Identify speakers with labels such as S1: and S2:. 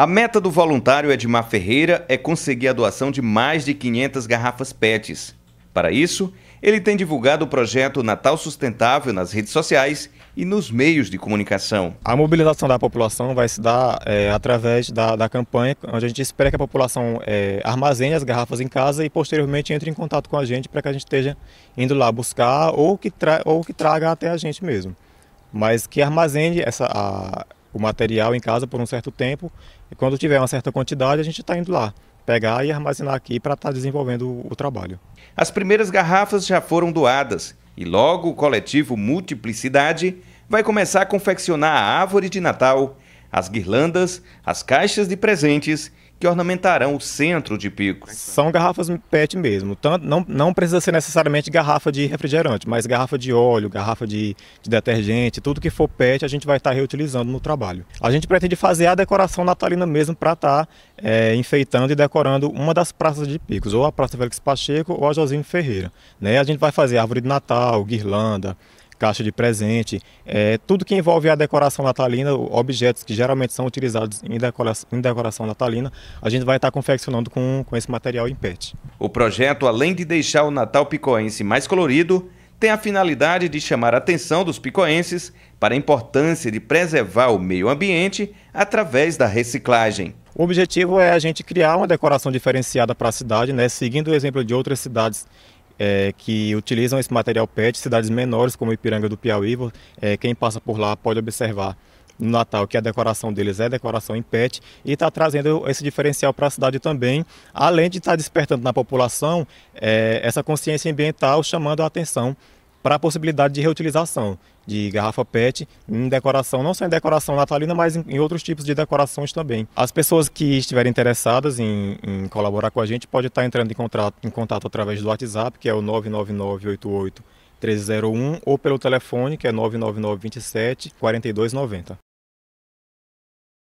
S1: A meta do voluntário Edmar Ferreira é conseguir a doação de mais de 500 garrafas PETs. Para isso, ele tem divulgado o projeto Natal Sustentável nas redes sociais
S2: e nos meios de comunicação. A mobilização da população vai se dar é, através da, da campanha, onde a gente espera que a população é, armazene as garrafas em casa e posteriormente entre em contato com a gente para que a gente esteja indo lá buscar ou que, tra ou que traga até a gente mesmo. Mas que armazene essa, a, o material em casa por um certo tempo e quando tiver uma certa quantidade a gente está indo lá pegar e armazenar aqui para estar tá desenvolvendo o, o trabalho.
S1: As primeiras garrafas já foram doadas e logo o coletivo Multiplicidade vai começar a confeccionar a árvore de Natal as guirlandas, as
S2: caixas de presentes que ornamentarão o centro de Picos. São garrafas PET mesmo. Tanto, não, não precisa ser necessariamente garrafa de refrigerante, mas garrafa de óleo, garrafa de, de detergente, tudo que for PET a gente vai estar reutilizando no trabalho. A gente pretende fazer a decoração natalina mesmo para estar tá, é, enfeitando e decorando uma das praças de Picos, ou a Praça Félix Pacheco ou a Josinho Ferreira. Né? A gente vai fazer árvore de Natal, guirlanda, caixa de presente, é, tudo que envolve a decoração natalina, objetos que geralmente são utilizados em decoração, em decoração natalina, a gente vai estar confeccionando com, com esse material em PET.
S1: O projeto, além de deixar o Natal picoense mais colorido, tem a finalidade de chamar a atenção dos picoenses para a importância de preservar o meio ambiente através da reciclagem.
S2: O objetivo é a gente criar uma decoração diferenciada para a cidade, né, seguindo o exemplo de outras cidades é, que utilizam esse material PET, cidades menores como Ipiranga do Piauí, é, quem passa por lá pode observar no Natal, que a decoração deles é decoração em PET, e está trazendo esse diferencial para a cidade também, além de estar tá despertando na população é, essa consciência ambiental, chamando a atenção para a possibilidade de reutilização de garrafa PET em decoração, não só em decoração natalina, mas em, outros tipos de decorações também. As pessoas que estiverem interessadas em, em colaborar com a gente podem estar entrando em contato, em contato através do WhatsApp, que é o 99988 301 ou pelo telefone, que é 999 27 4290.